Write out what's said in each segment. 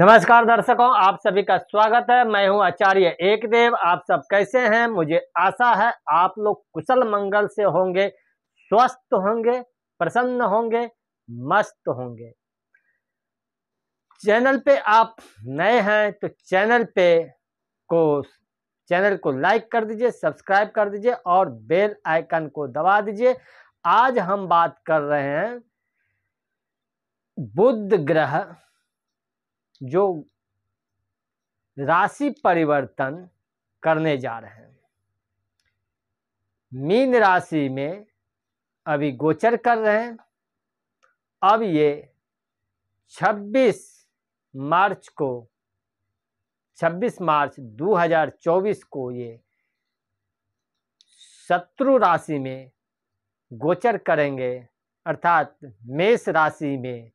नमस्कार दर्शकों आप सभी का स्वागत है मैं हूं आचार्य एक देव आप सब कैसे हैं मुझे आशा है आप लोग कुशल मंगल से होंगे स्वस्थ होंगे प्रसन्न होंगे मस्त होंगे चैनल पे आप नए हैं तो चैनल पे को चैनल को लाइक कर दीजिए सब्सक्राइब कर दीजिए और बेल आइकन को दबा दीजिए आज हम बात कर रहे हैं बुद्ध ग्रह जो राशि परिवर्तन करने जा रहे हैं मीन राशि में अभी गोचर कर रहे हैं अब ये 26 मार्च को 26 मार्च 2024 को ये शत्रु राशि में गोचर करेंगे अर्थात मेष राशि में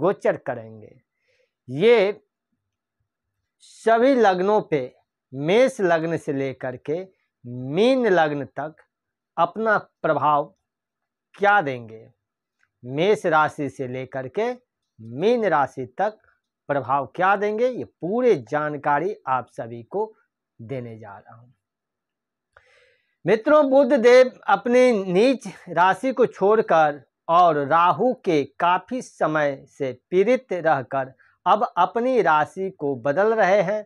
गोचर करेंगे ये सभी लग्नों पे मेष लग्न से लेकर के मीन लग्न तक अपना प्रभाव क्या देंगे मेष राशि से लेकर के मीन राशि तक प्रभाव क्या देंगे ये पूरे जानकारी आप सभी को देने जा रहा हूं मित्रों बुद्ध देव अपनी नीच राशि को छोड़कर और राहु के काफ़ी समय से पीड़ित रहकर अब अपनी राशि को बदल रहे हैं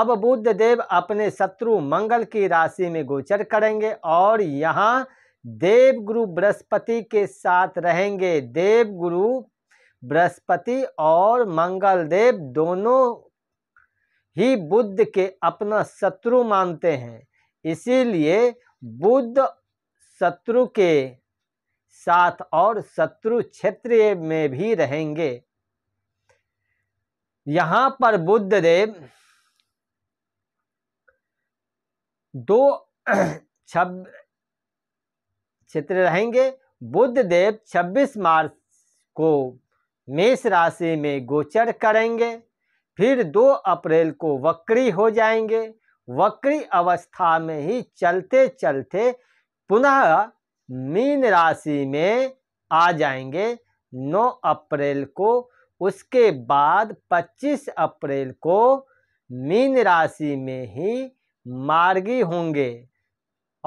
अब बुद्ध देव अपने शत्रु मंगल की राशि में गोचर करेंगे और यहाँ देव गुरु बृहस्पति के साथ रहेंगे देव गुरु बृहस्पति और मंगल देव दोनों ही बुद्ध के अपना शत्रु मानते हैं इसीलिए बुद्ध शत्रु के साथ और शत्रु क्षेत्र में भी रहेंगे यहां पर बुद्ध देव दो छब चित्र रहेंगे बुद्ध देव 26 मार्च को मेष राशि में गोचर करेंगे फिर 2 अप्रैल को वक्री हो जाएंगे वक्री अवस्था में ही चलते चलते पुनः मीन राशि में आ जाएंगे 9 अप्रैल को उसके बाद 25 अप्रैल को मीन राशि में ही मार्गी होंगे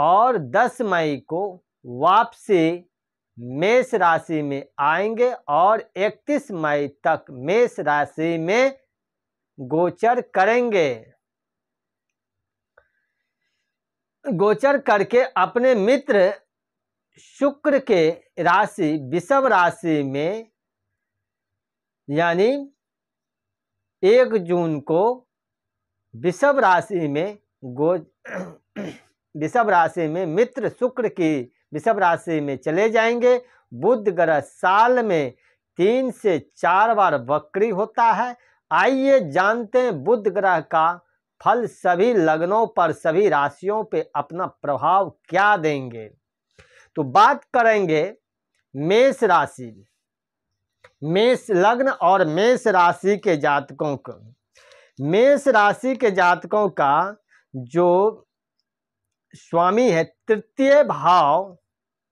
और 10 मई को वापसी मेष राशि में आएंगे और 31 मई तक मेष राशि में गोचर करेंगे गोचर करके अपने मित्र शुक्र के राशि विषम राशि में यानी एक जून को विषभ राशि में गो विषभ राशि में मित्र शुक्र की विषभ राशि में चले जाएंगे बुध ग्रह साल में तीन से चार बार वक्री होता है आइए जानते हैं बुध ग्रह का फल सभी लग्नों पर सभी राशियों पे अपना प्रभाव क्या देंगे तो बात करेंगे मेष राशि मेष लग्न और मेष राशि के जातकों को मेष राशि के जातकों का जो स्वामी है तृतीय भाव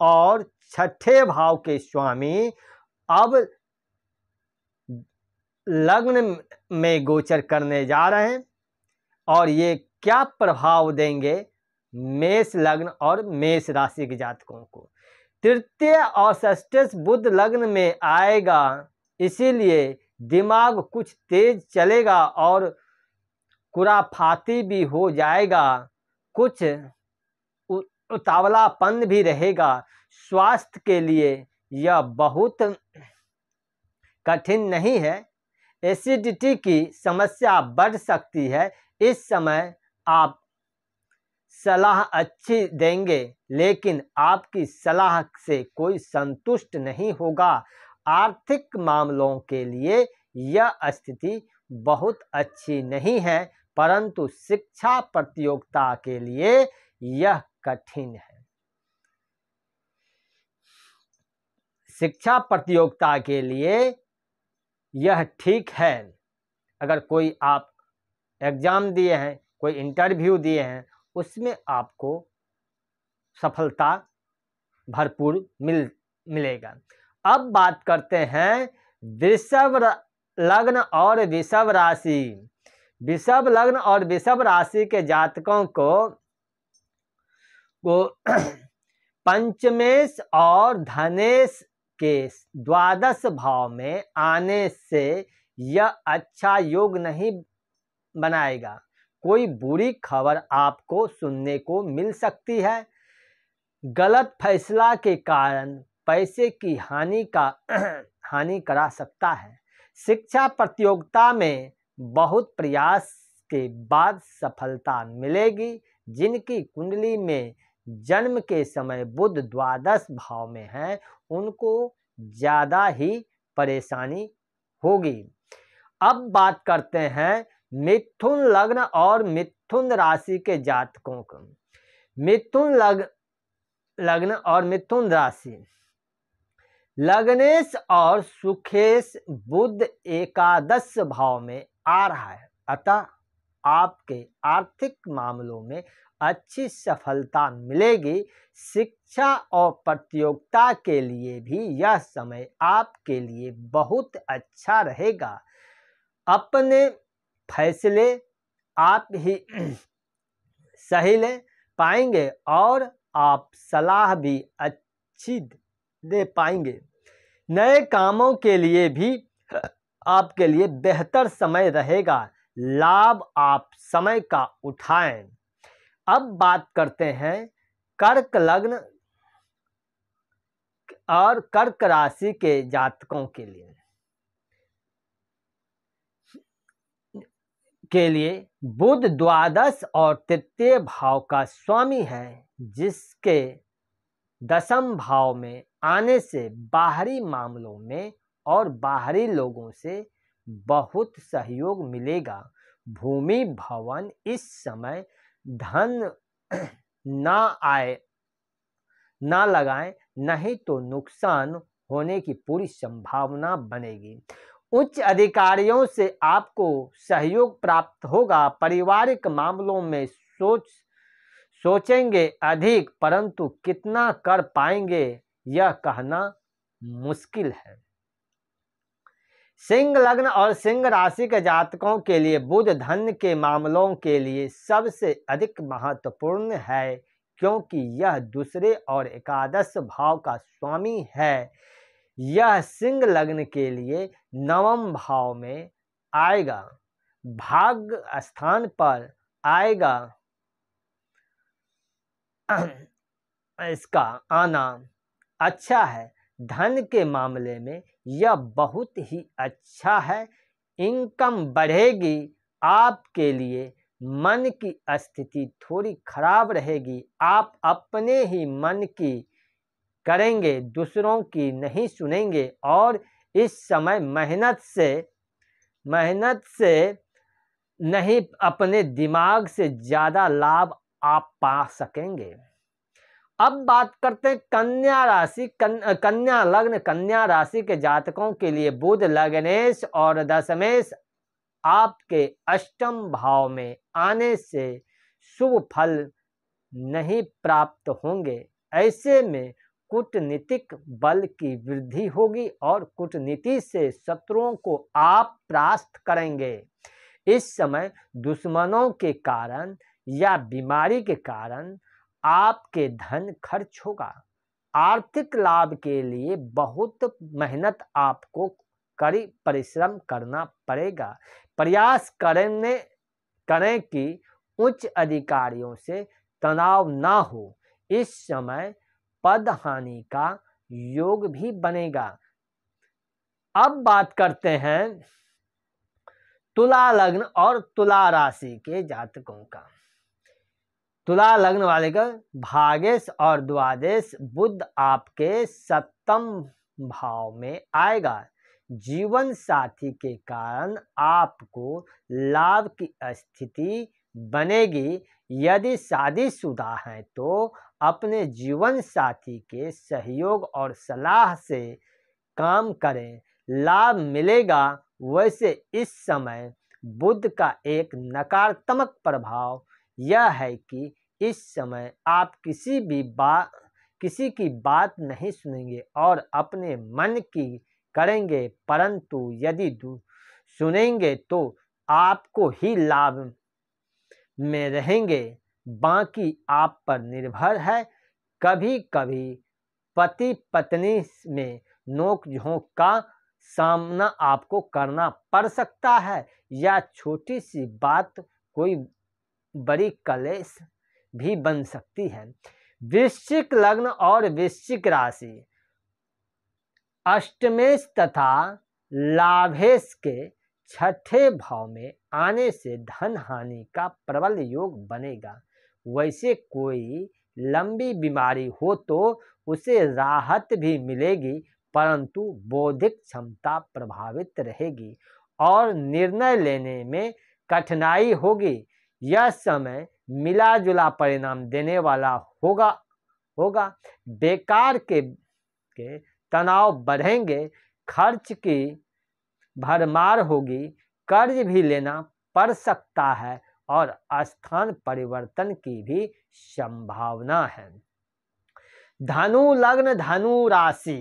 और छठे भाव के स्वामी अब लग्न में गोचर करने जा रहे हैं और ये क्या प्रभाव देंगे मेष लग्न और मेष राशि के जातकों को तृतीय और बुद्ध लग्न में आएगा इसीलिए दिमाग कुछ तेज चलेगा और कुराफाती भी हो जाएगा कुछ उतावलापन भी रहेगा स्वास्थ्य के लिए यह बहुत कठिन नहीं है एसिडिटी की समस्या बढ़ सकती है इस समय आप सलाह अच्छी देंगे लेकिन आपकी सलाह से कोई संतुष्ट नहीं होगा आर्थिक मामलों के लिए यह स्थिति बहुत अच्छी नहीं है परंतु शिक्षा प्रतियोगिता के लिए यह कठिन है शिक्षा प्रतियोगिता के लिए यह ठीक है अगर कोई आप एग्ज़ाम दिए हैं कोई इंटरव्यू दिए हैं उसमें आपको सफलता भरपूर मिल मिलेगा अब बात करते हैं वृषभ लग्न और वृषभ राशि वृषभ लग्न और वृषभ राशि के जातकों को को पंचमेश और धनेश के द्वादश भाव में आने से यह अच्छा योग नहीं बनाएगा कोई बुरी खबर आपको सुनने को मिल सकती है गलत फैसला के कारण पैसे की हानि का हानि करा सकता है शिक्षा प्रतियोगिता में बहुत प्रयास के बाद सफलता मिलेगी जिनकी कुंडली में जन्म के समय बुद्ध द्वादश भाव में हैं उनको ज़्यादा ही परेशानी होगी अब बात करते हैं मिथुन लग्न और मिथुन राशि के जातकों को मिथुन लग लग्न और मिथुन राशि लग्नेश और सुखेश बुद्ध एकादश भाव में आ रहा है अतः आपके आर्थिक मामलों में अच्छी सफलता मिलेगी शिक्षा और प्रतियोगिता के लिए भी यह समय आपके लिए बहुत अच्छा रहेगा अपने फैसले आप ही सही ले पाएंगे और आप सलाह भी अच्छी दे पाएंगे नए कामों के लिए भी आपके लिए बेहतर समय रहेगा लाभ आप समय का उठाएं अब बात करते हैं कर्क लग्न और कर्क राशि के जातकों के लिए के लिए बुध द्वादश और तृतीय भाव का स्वामी है जिसके दसम भाव में आने से बाहरी मामलों में और बाहरी लोगों से बहुत सहयोग मिलेगा भूमि भवन इस समय धन ना आए ना लगाएं नहीं तो नुकसान होने की पूरी संभावना बनेगी उच्च अधिकारियों से आपको सहयोग प्राप्त होगा पारिवारिक मामलों में सोच सोचेंगे अधिक परंतु कितना कर पाएंगे यह कहना मुश्किल है सिंह लग्न और सिंह राशि के जातकों के लिए बुध धन के मामलों के लिए सबसे अधिक महत्वपूर्ण है क्योंकि यह दूसरे और एकादश भाव का स्वामी है यह सिंह लग्न के लिए नवम भाव में आएगा भाग्य स्थान पर आएगा इसका आना अच्छा है धन के मामले में यह बहुत ही अच्छा है इनकम बढ़ेगी आपके लिए मन की स्थिति थोड़ी खराब रहेगी आप अपने ही मन की करेंगे दूसरों की नहीं सुनेंगे और इस समय मेहनत से मेहनत से नहीं अपने दिमाग से ज़्यादा लाभ आप पा सकेंगे अब बात करते हैं कन्या राशि कन, कन्या लग्न कन्या राशि के जातकों के लिए बुध लग्नेश और दशमेश आपके अष्टम भाव में आने से शुभ फल नहीं प्राप्त होंगे ऐसे में कूटनीतिक बल की वृद्धि होगी और कूटनीति से शत्रुओं को आप प्रास्त करेंगे इस समय दुश्मनों के कारण या बीमारी के कारण आपके धन खर्च होगा आर्थिक लाभ के लिए बहुत मेहनत आपको कड़ी परिश्रम करना पड़ेगा प्रयास करने करें कि उच्च अधिकारियों से तनाव ना हो इस समय पद हानि का योग भी बनेगा अब बात करते हैं तुला लग्न और तुला राशि के जातकों का तुला लग्न वाले का भागेश और द्वादेश बुद्ध आपके सप्तम भाव में आएगा जीवन साथी के कारण आपको लाभ की स्थिति बनेगी यदि शादीशुदा हैं तो अपने जीवन साथी के सहयोग और सलाह से काम करें लाभ मिलेगा वैसे इस समय बुद्ध का एक नकारात्मक प्रभाव यह है कि इस समय आप किसी भी बात किसी की बात नहीं सुनेंगे और अपने मन की करेंगे परंतु यदि सुनेंगे तो आपको ही लाभ में रहेंगे बाकी आप पर निर्भर है कभी कभी पति पत्नी में नोक झोंक का सामना आपको करना पड़ सकता है या छोटी सी बात कोई बड़ी कलेश भी बन सकती है वृश्चिक लग्न और वृश्चिक राशि अष्टमेश तथा लाभेश के छठे भाव में आने से धन हानि का प्रबल योग बनेगा वैसे कोई लंबी बीमारी हो तो उसे राहत भी मिलेगी परंतु बौद्धिक क्षमता प्रभावित रहेगी और निर्णय लेने में कठिनाई होगी यह समय मिला जुला परिणाम देने वाला होगा होगा बेकार के, के तनाव बढ़ेंगे खर्च की भरमार होगी कर्ज भी लेना पड़ सकता है और स्थान परिवर्तन की भी संभावना है धनु लग्न धनु राशि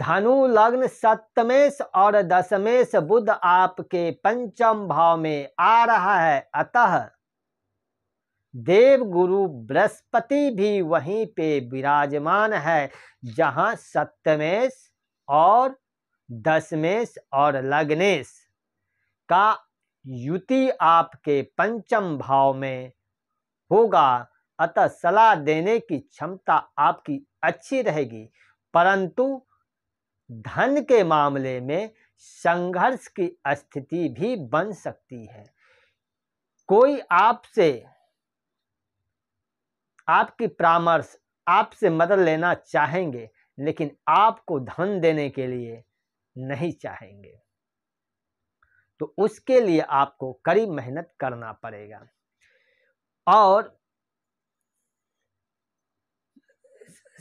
धनु लग्न सप्तमेश और दशमेश बुद्ध आपके पंचम भाव में आ रहा है अतः देव गुरु बृहस्पति भी वहीं पे विराजमान है जहां सप्तमेश और दशमेश और लग्नेश का युति आपके पंचम भाव में होगा अतः सलाह देने की क्षमता आपकी अच्छी रहेगी परंतु धन के मामले में संघर्ष की स्थिति भी बन सकती है कोई आपसे आपकी परामर्श आपसे मदद लेना चाहेंगे लेकिन आपको धन देने के लिए नहीं चाहेंगे तो उसके लिए आपको कड़ी मेहनत करना पड़ेगा और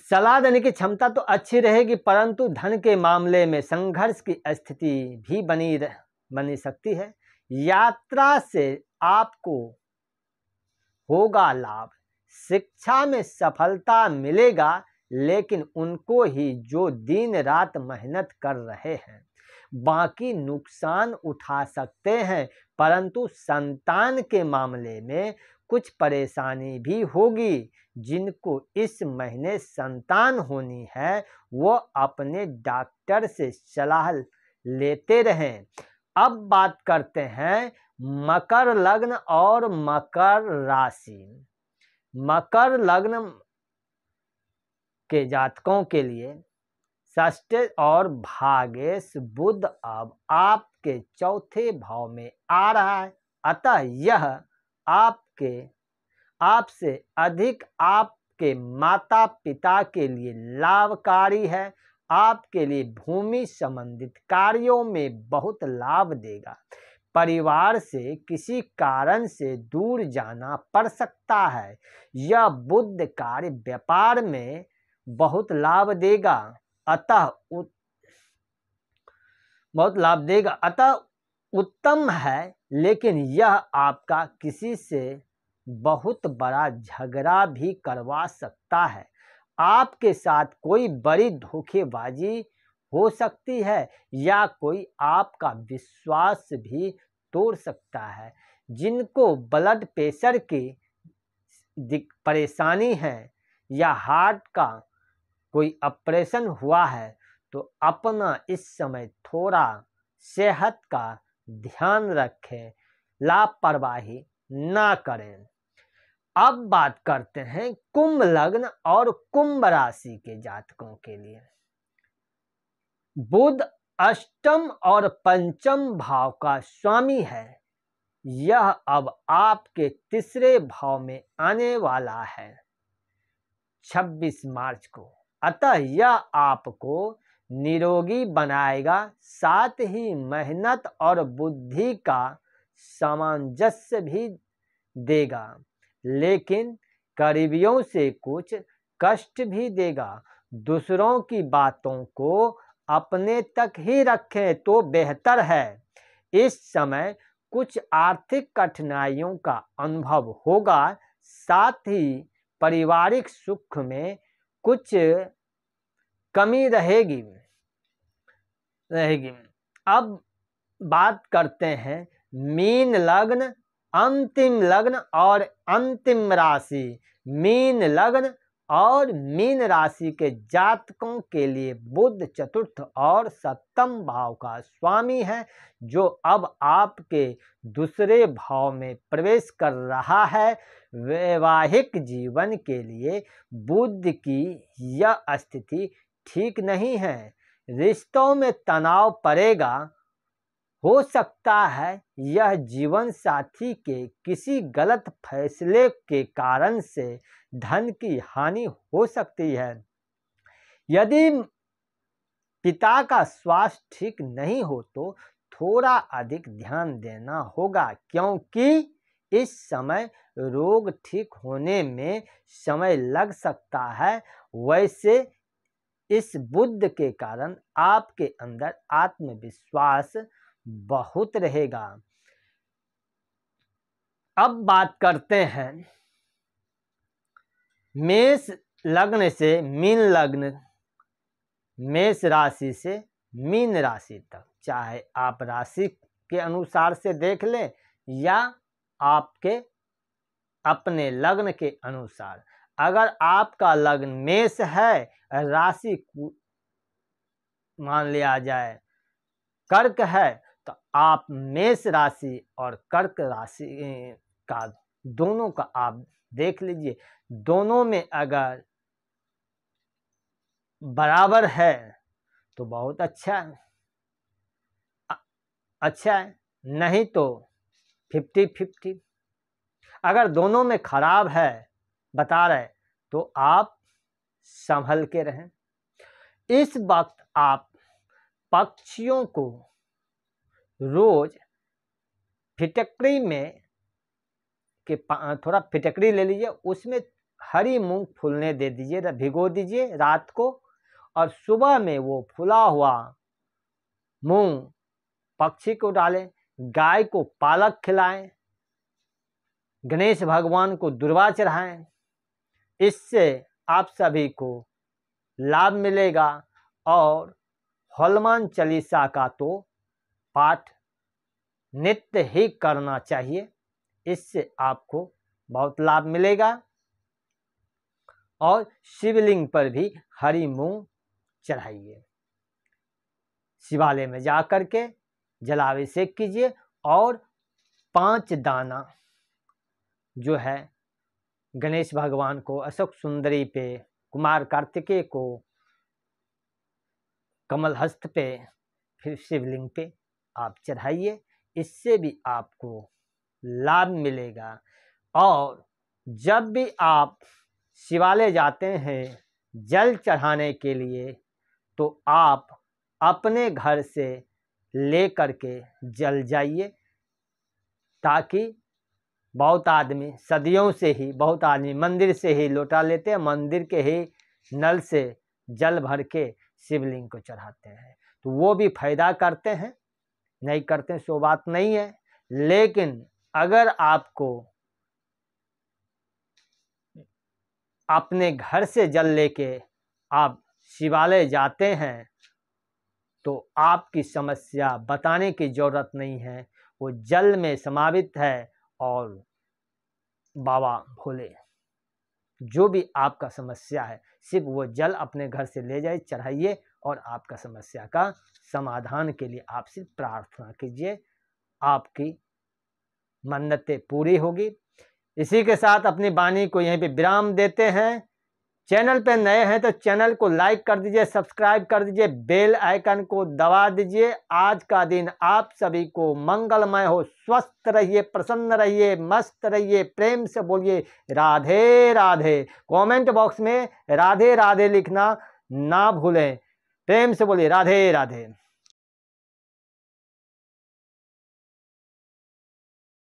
सलाह देने की क्षमता तो अच्छी रहेगी परंतु धन के मामले में संघर्ष की स्थिति भी बनी रह, बनी सकती है यात्रा से आपको होगा लाभ शिक्षा में सफलता मिलेगा लेकिन उनको ही जो दिन रात मेहनत कर रहे हैं बाकी नुकसान उठा सकते हैं परंतु संतान के मामले में कुछ परेशानी भी होगी जिनको इस महीने संतान होनी है वो अपने डॉक्टर से सलाह लेते रहें अब बात करते हैं मकर लग्न और मकर राशि मकर लग्न के जातकों के लिए ष्ट और भागेश बुद्ध अब आपके चौथे भाव में आ रहा है अतः यह आपके आपसे अधिक आपके माता पिता के लिए लाभकारी है आपके लिए भूमि संबंधित कार्यों में बहुत लाभ देगा परिवार से किसी कारण से दूर जाना पड़ सकता है यह बुद्ध कार्य व्यापार में बहुत लाभ देगा अतः बहुत लाभ देगा अतः उत्तम है लेकिन यह आपका किसी से बहुत बड़ा झगड़ा भी करवा सकता है आपके साथ कोई बड़ी धोखेबाजी हो सकती है या कोई आपका विश्वास भी तोड़ सकता है जिनको ब्लड प्रेशर की परेशानी है या हार्ट का कोई ऑपरेशन हुआ है तो अपना इस समय थोड़ा सेहत का ध्यान रखें लापरवाही ना करें अब बात करते हैं कुंभ लग्न और कुंभ राशि के जातकों के लिए बुध अष्टम और पंचम भाव का स्वामी है यह अब आपके तीसरे भाव में आने वाला है 26 मार्च को अतः यह आपको निरोगी बनाएगा साथ ही मेहनत और बुद्धि का सामंजस्य भी देगा लेकिन करीबियों से कुछ कष्ट भी देगा दूसरों की बातों को अपने तक ही रखें तो बेहतर है इस समय कुछ आर्थिक कठिनाइयों का अनुभव होगा साथ ही पारिवारिक सुख में कुछ कमी रहेगी रहेगी अब बात करते हैं मीन लग्न अंतिम लग्न और अंतिम राशि मीन लग्न और मीन राशि के जातकों के लिए बुद्ध चतुर्थ और सप्तम भाव का स्वामी है जो अब आपके दूसरे भाव में प्रवेश कर रहा है वैवाहिक जीवन के लिए बुद्ध की यह स्थिति ठीक नहीं है रिश्तों में तनाव पड़ेगा हो सकता है यह जीवन साथी के किसी गलत फैसले के कारण से धन की हानि हो सकती है यदि पिता का स्वास्थ्य ठीक नहीं हो तो थोड़ा अधिक ध्यान देना होगा क्योंकि इस समय रोग ठीक होने में समय लग सकता है वैसे इस बुद्ध के कारण आपके अंदर आत्मविश्वास बहुत रहेगा अब बात करते हैं मेष लग्न से मीन लग्न मेष राशि से मीन राशि तक चाहे आप राशि के अनुसार से देख लें या आपके अपने लग्न के अनुसार अगर आपका लग्न मेष है राशि मान लिया जाए कर्क है तो आप मेष राशि और कर्क राशि का दोनों का आप देख लीजिए दोनों में अगर बराबर है तो बहुत अच्छा है अच्छा है नहीं तो फिफ्टी फिफ्टी अगर दोनों में खराब है बता रहे तो आप संभल के रहें इस वक्त आप पक्षियों को रोज़ फिटकरी में के थोड़ा फिटकरी ले लीजिए उसमें हरी मूंग फूलने दे दीजिए भिगो दीजिए रात को और सुबह में वो फुला हुआ मूंग पक्षी को डालें गाय को पालक खिलाएं गणेश भगवान को दुर्वा चढ़ाएं इससे आप सभी को लाभ मिलेगा और हनुमान चालीसा का तो पाठ नित्य ही करना चाहिए इससे आपको बहुत लाभ मिलेगा और शिवलिंग पर भी हरी मूंग चढ़ाइए शिवालय में जा कर के जलाभिषेक कीजिए और पांच दाना जो है गणेश भगवान को अशोक सुंदरी पे कुमार कार्तिकेय को कमल हस्त पे फिर शिवलिंग पे आप चढ़ाइए इससे भी आपको लाभ मिलेगा और जब भी आप शिवालय जाते हैं जल चढ़ाने के लिए तो आप अपने घर से ले कर के जल जाइए ताकि बहुत आदमी सदियों से ही बहुत आदमी मंदिर से ही लौटा लेते हैं मंदिर के ही नल से जल भर के शिवलिंग को चढ़ाते हैं तो वो भी फायदा करते हैं नहीं करते हैं सो बात नहीं है लेकिन अगर आपको अपने घर से जल लेके आप शिवालय जाते हैं तो आपकी समस्या बताने की ज़रूरत नहीं है वो जल में समावित है और बाबा भोले जो भी आपका समस्या है सिर्फ वो जल अपने घर से ले जाइए चढ़ाइए और आपका समस्या का समाधान के लिए आप सिर्फ प्रार्थना कीजिए आपकी मन्नतें पूरी होगी इसी के साथ अपनी वाणी को यहीं पे विराम देते हैं चैनल पे नए हैं तो चैनल को लाइक कर दीजिए सब्सक्राइब कर दीजिए बेल आइकन को दबा दीजिए आज का दिन आप सभी को मंगलमय हो स्वस्थ रहिए प्रसन्न रहिए मस्त रहिए प्रेम से बोलिए राधे राधे कमेंट बॉक्स में राधे राधे लिखना ना भूलें प्रेम से बोलिए राधे राधे